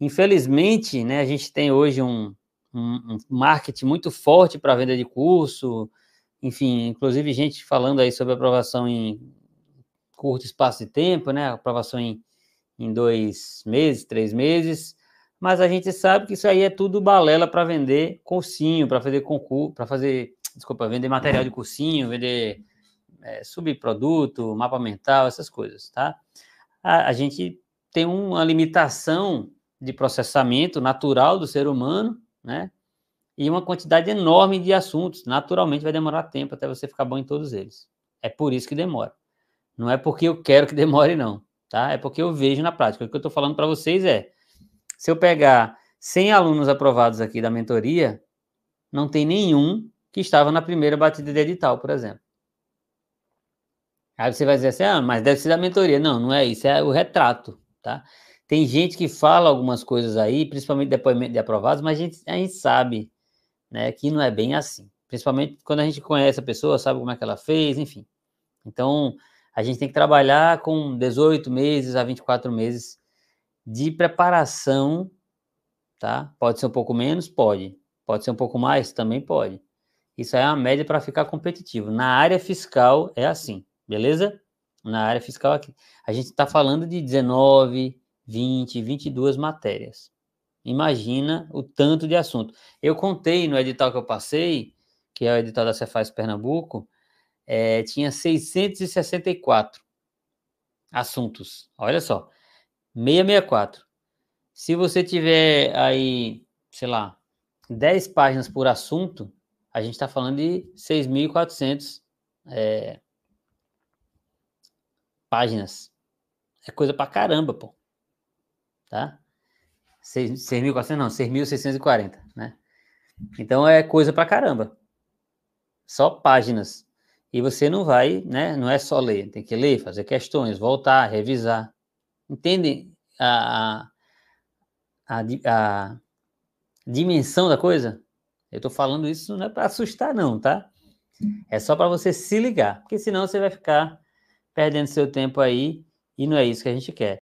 Infelizmente, né, a gente tem hoje um, um, um marketing muito forte para venda de curso, enfim, inclusive gente falando aí sobre aprovação em curto espaço de tempo, né, aprovação em, em dois meses, três meses, mas a gente sabe que isso aí é tudo balela para vender cursinho, para fazer concurso, para fazer, desculpa, vender material de cursinho, vender é, subproduto, mapa mental, essas coisas, tá? A, a gente tem uma limitação de processamento natural do ser humano, né? E uma quantidade enorme de assuntos. Naturalmente vai demorar tempo até você ficar bom em todos eles. É por isso que demora. Não é porque eu quero que demore, não. Tá? É porque eu vejo na prática. O que eu estou falando para vocês é: se eu pegar 100 alunos aprovados aqui da mentoria, não tem nenhum que estava na primeira batida de edital, por exemplo. Aí você vai dizer assim: ah, mas deve ser da mentoria. Não, não é isso, é o retrato. Tá? Tem gente que fala algumas coisas aí, principalmente depoimento de aprovados, mas a gente, a gente sabe né, que não é bem assim. Principalmente quando a gente conhece a pessoa, sabe como é que ela fez, enfim. Então, a gente tem que trabalhar com 18 meses a 24 meses de preparação, tá? Pode ser um pouco menos? Pode. Pode ser um pouco mais? Também pode. Isso é uma média para ficar competitivo. Na área fiscal é assim, beleza? Na área fiscal aqui. A gente está falando de 19, 20, 22 matérias. Imagina o tanto de assunto. Eu contei no edital que eu passei, que é o edital da Cefaz Pernambuco, é, tinha 664 assuntos. Olha só, 664. Se você tiver aí, sei lá, 10 páginas por assunto, a gente está falando de 6.400 é, páginas. É coisa pra caramba, pô tá? 6.400 não, 6.640, né? Então é coisa pra caramba. Só páginas. E você não vai, né? Não é só ler, tem que ler, fazer questões, voltar, revisar. Entendem a, a, a, dimensão da coisa? Eu tô falando isso não é para assustar, não, tá? É só para você se ligar, porque senão você vai ficar perdendo seu tempo aí e não é isso que a gente quer.